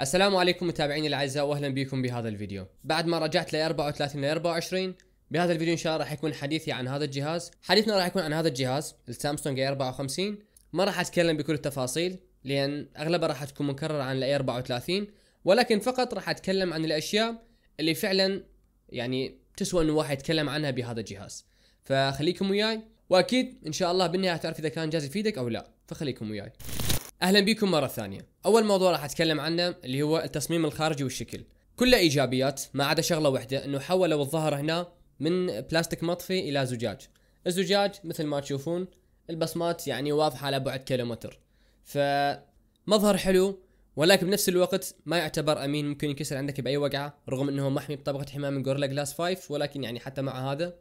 السلام عليكم متابعيني الاعزاء واهلا بكم بهذا الفيديو. بعد ما رجعت ل 34 ل 24 بهذا الفيديو ان شاء الله راح يكون حديثي عن هذا الجهاز، حديثنا راح يكون عن هذا الجهاز السامسونج اي 54 ما راح اتكلم بكل التفاصيل لان اغلبها راح تكون مكررة عن الاي 34 ولكن فقط راح اتكلم عن الاشياء اللي فعلا يعني تسوى انه واحد يتكلم عنها بهذا الجهاز. فخليكم وياي واكيد ان شاء الله بالنهايه تعرف اذا كان جهاز يفيدك او لا، فخليكم وياي. اهلا بكم مره ثانيه اول موضوع راح اتكلم عنه اللي هو التصميم الخارجي والشكل كله ايجابيات ما عدا شغله واحده انه حولوا الظهر هنا من بلاستيك مطفي الى زجاج الزجاج مثل ما تشوفون البصمات يعني واضحه على بعد كيلومتر فمظهر حلو ولكن بنفس الوقت ما يعتبر امين ممكن ينكسر عندك باي وقعه رغم انه محمي بطبقه حمايه من جوريلا جلاس 5 ولكن يعني حتى مع هذا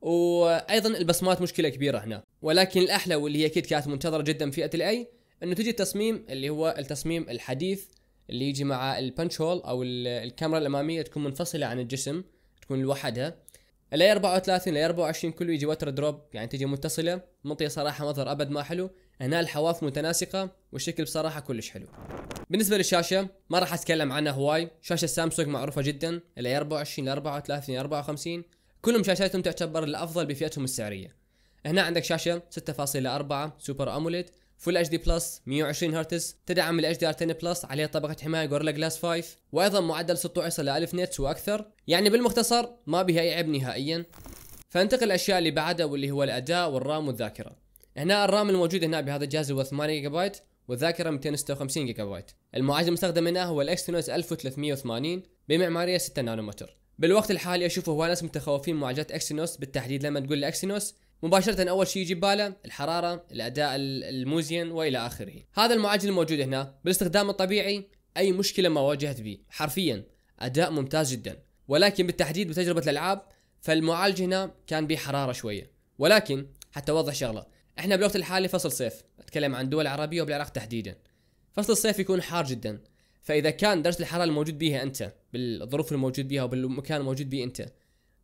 وايضا البصمات مشكله كبيره هنا ولكن الاحلى واللي هي اكيد كانت منتظره جدا فئه الاي انه تجي التصميم اللي هو التصميم الحديث اللي يجي مع البنش هول او الكاميرا الاماميه تكون منفصله عن الجسم تكون لوحدها ال 34 ل 24 كله يجي وتر دروب يعني تجي متصله منطقه صراحه مظهر ابد ما حلو هنا الحواف متناسقه والشكل بصراحه كلش حلو بالنسبه للشاشه ما راح اتكلم عنها هواي شاشه سامسونج معروفه جدا ال 24 ل 34 ل 54 كلهم شاشاتهم تعتبر الافضل بفئتهم السعريه هنا عندك شاشه 6.4 سوبر اموليد فول اتش دي بلس 120 هرتز تدعم الاتش دي ار 10 بلس عليه طبقه حمايه غوريلا جلاس 5 وايضا معدل سطوع يصل ل 1000 نتس واكثر يعني بالمختصر ما بها اي عيب نهائيا فانتقل الاشياء اللي بعدها واللي هو الاداء والرام والذاكره هنا الرام الموجود هنا بهذا الجهاز هو 8 جيجا بايت والذاكرة 256 جيجا بايت المعالج المستخدم هنا هو الاكسينوس 1380 بمعمارية 6 نانومتر بالوقت الحالي اشوف هو ناس متخوفين معالجات اكسينوس بالتحديد لما تقول الاكسينوس مباشرة أول شيء يجي بباله الحرارة، الأداء المزين وإلى آخره. هذا المعالج الموجود هنا بالاستخدام الطبيعي أي مشكلة ما واجهت به، حرفيا أداء ممتاز جدا، ولكن بالتحديد بتجربة الألعاب فالمعالج هنا كان به حرارة شوية، ولكن حتى أوضح شغلة، احنا بالوقت الحالي فصل صيف، أتكلم عن دول عربية وبالعراق تحديدا. فصل الصيف يكون حار جدا، فإذا كان درجة الحرارة الموجود بها أنت بالظروف الموجود بها وبالمكان الموجود به أنت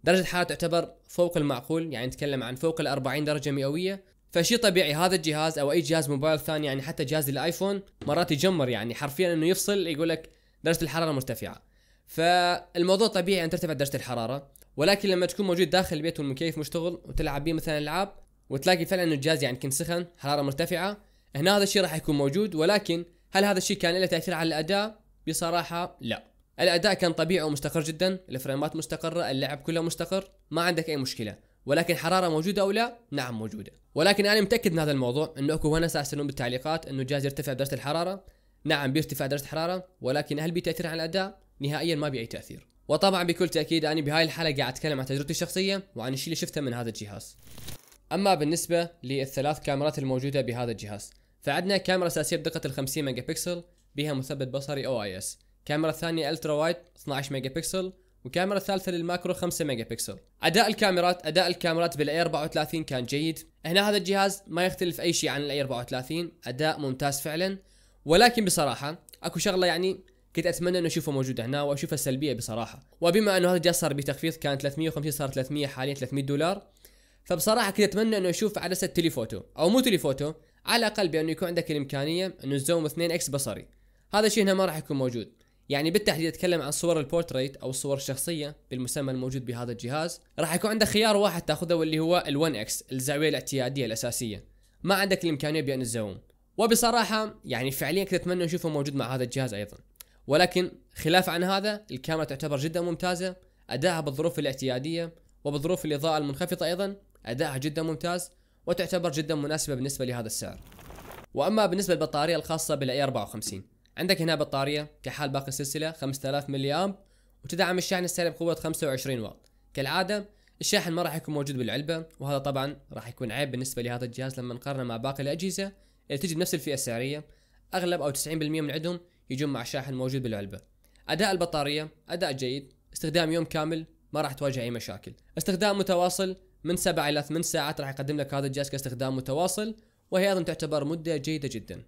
درجة حرارة تعتبر فوق المعقول يعني نتكلم عن فوق ال 40 درجة مئوية فشيء طبيعي هذا الجهاز او اي جهاز موبايل ثاني يعني حتى جهاز الايفون مرات يجمر يعني حرفيا انه يفصل يقول لك درجة الحرارة مرتفعة فالموضوع طبيعي ان ترتفع درجة الحرارة ولكن لما تكون موجود داخل البيت والمكيف مشتغل وتلعب به مثلا العاب وتلاقي فعلا انه الجهاز يعني كان سخن حرارة مرتفعة هنا هذا الشيء راح يكون موجود ولكن هل هذا الشيء كان له تأثير على الأداء؟ بصراحة لا الاداء كان طبيعي ومستقر جدا الفريمات مستقره اللعب كله مستقر ما عندك اي مشكله ولكن حراره موجوده او لا نعم موجوده ولكن انا متاكد من هذا الموضوع انه اكو هنا ساسالون بالتعليقات انه جاز يرتفع درجه الحراره نعم بيرتفع درجه الحراره ولكن هل بيتاثر على الاداء نهائيا ما بأي تاثير وطبعا بكل تاكيد انا بهاي الحلقه قاعد اتكلم عن تجربتي الشخصيه وعن الشيء اللي شفته من هذا الجهاز اما بالنسبه للثلاث كاميرات الموجوده بهذا الجهاز فعندنا كاميرا اساسيه بدقه ال 50 ميجا بكسل بها مثبت بصري او اي اس كاميرا ثانية الترا وايد 12 ميجا بكسل وكاميرا الثالثة للماكرو 5 ميجا بكسل أداء الكاميرات أداء الكاميرات بالاي 34 كان جيد هنا هذا الجهاز ما يختلف أي شيء عن الاي 34 أداء ممتاز فعلا ولكن بصراحة أكو شغلة يعني كنت اتمنى انه اشوفه موجود هنا واشوفها سلبيه بصراحه وبما انه هذا الجهاز صار بتخفيض كان 350 صار 300 حاليا 300 دولار فبصراحه كنت اتمنى انه اشوف عدسه تليفوتو او مو تليفوتو على الاقل بانه يكون عندك الامكانيه انه تزوم 2 اكس بصري هذا الشيء هنا ما راح يكون موجود يعني بالتحديد اتكلم عن صور البورتريت او الصور الشخصيه بالمسمى الموجود بهذا الجهاز راح يكون عندك خيار واحد تاخذه واللي هو ال1 اكس الزاويه الاعتياديه الاساسيه ما عندك الامكانيه بان الزوم وبصراحه يعني فعليا كنت اتمنى اشوفه موجود مع هذا الجهاز ايضا ولكن خلاف عن هذا الكاميرا تعتبر جدا ممتازه ادائها بالظروف الاعتياديه وبظروف الاضاءه المنخفضه ايضا ادائها جدا ممتاز وتعتبر جدا مناسبه بالنسبه لهذا السعر واما بالنسبه للبطاريه الخاصه بالاي 54 عندك هنا بطارية كحال باقي السلسلة 5000 ملي أمب وتدعم الشحن السريع بقوة 25 واط كالعادة الشاحن ما راح يكون موجود بالعلبة وهذا طبعا راح يكون عيب بالنسبة لهذا الجهاز لما نقارنه مع باقي الأجهزة اللي تجي بنفس الفئة السعرية أغلب أو 90% من عندهم يجون مع شاحن موجود بالعلبة أداء البطارية أداء جيد استخدام يوم كامل ما راح تواجه أي مشاكل استخدام متواصل من 7 إلى 8 ساعات راح يقدم لك هذا الجهاز كاستخدام متواصل وهي أيضا تعتبر مدة جيدة جدا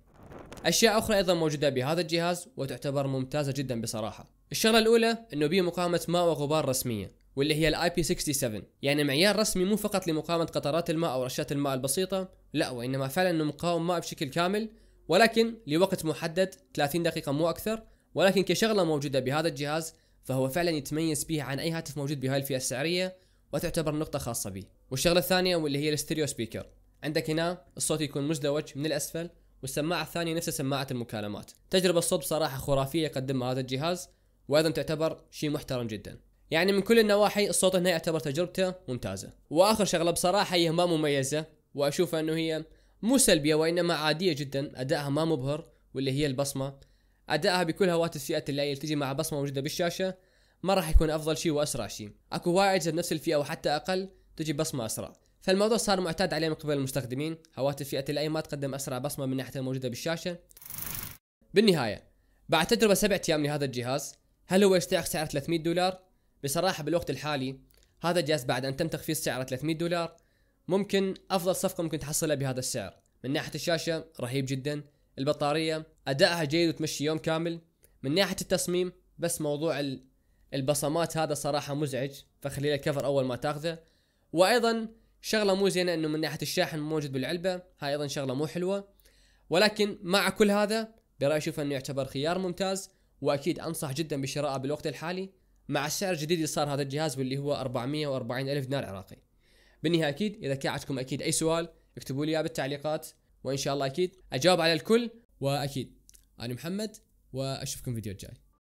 اشياء اخرى ايضا موجوده بهذا الجهاز وتعتبر ممتازه جدا بصراحه الشغله الاولى انه بيه مقاومه ماء وغبار رسميه واللي هي الاي بي 67 يعني معيار رسمي مو فقط لمقاومه قطرات الماء او رشات الماء البسيطه لا وانما فعلا انه مقاوم ماء بشكل كامل ولكن لوقت محدد 30 دقيقه مو اكثر ولكن كشغله موجوده بهذا الجهاز فهو فعلا يتميز بها عن اي هاتف موجود بهاي الفئه السعريه وتعتبر نقطه خاصه به والشغله الثانيه واللي هي الاستيريو سبيكر عندك هنا الصوت يكون مزدوج من الاسفل والسماعة الثانية نفس سماعة المكالمات تجربة الصوت صراحة خرافية يقدمها هذا الجهاز وأيضا تعتبر شيء محترم جدا يعني من كل النواحي الصوت هنا يعتبر تجربته ممتازة وآخر شغلة بصراحة هي ما مميزة وأشوف أنه هي مو سلبية وإنما عادية جدا أدائها ما مبهر واللي هي البصمة أدائها بكل هواتف فئة اللي تجي مع بصمة موجودة بالشاشة ما راح يكون أفضل شيء وأسرع شيء أكو وايد نفس الفئة وحتى أقل تجي بصمة أسرع فالموضوع صار معتاد عليه من قبل المستخدمين هواتف فئة الأي ما تقدم أسرع بصمة من ناحية الموجودة بالشاشة بالنهاية بعد تجربة سبعة أيام لهذا الجهاز هل هو يستحق سعر 300 دولار؟ بصراحة بالوقت الحالي هذا الجهاز بعد أن تم تخفيض سعره 300 دولار ممكن أفضل صفقة ممكن تحصلها بهذا السعر من ناحية الشاشة رهيب جدا البطارية أدائها جيد وتمشي يوم كامل من ناحية التصميم بس موضوع البصمات هذا صراحة مزعج فخلي الكفر أول ما تاخذه وأيضا شغله مو زينه انه من ناحيه الشاحن موجود بالعلبه هاي ايضا شغله مو حلوه ولكن مع كل هذا برايي اشوف انه يعتبر خيار ممتاز واكيد انصح جدا بشرائه بالوقت الحالي مع السعر الجديد اللي صار هذا الجهاز واللي هو 440 الف دينار عراقي بالنهايه اكيد اذا كان عندكم اكيد اي سؤال اكتبوا لي اياه بالتعليقات وان شاء الله اكيد اجاوب على الكل واكيد انا محمد واشوفكم فيديو الجاي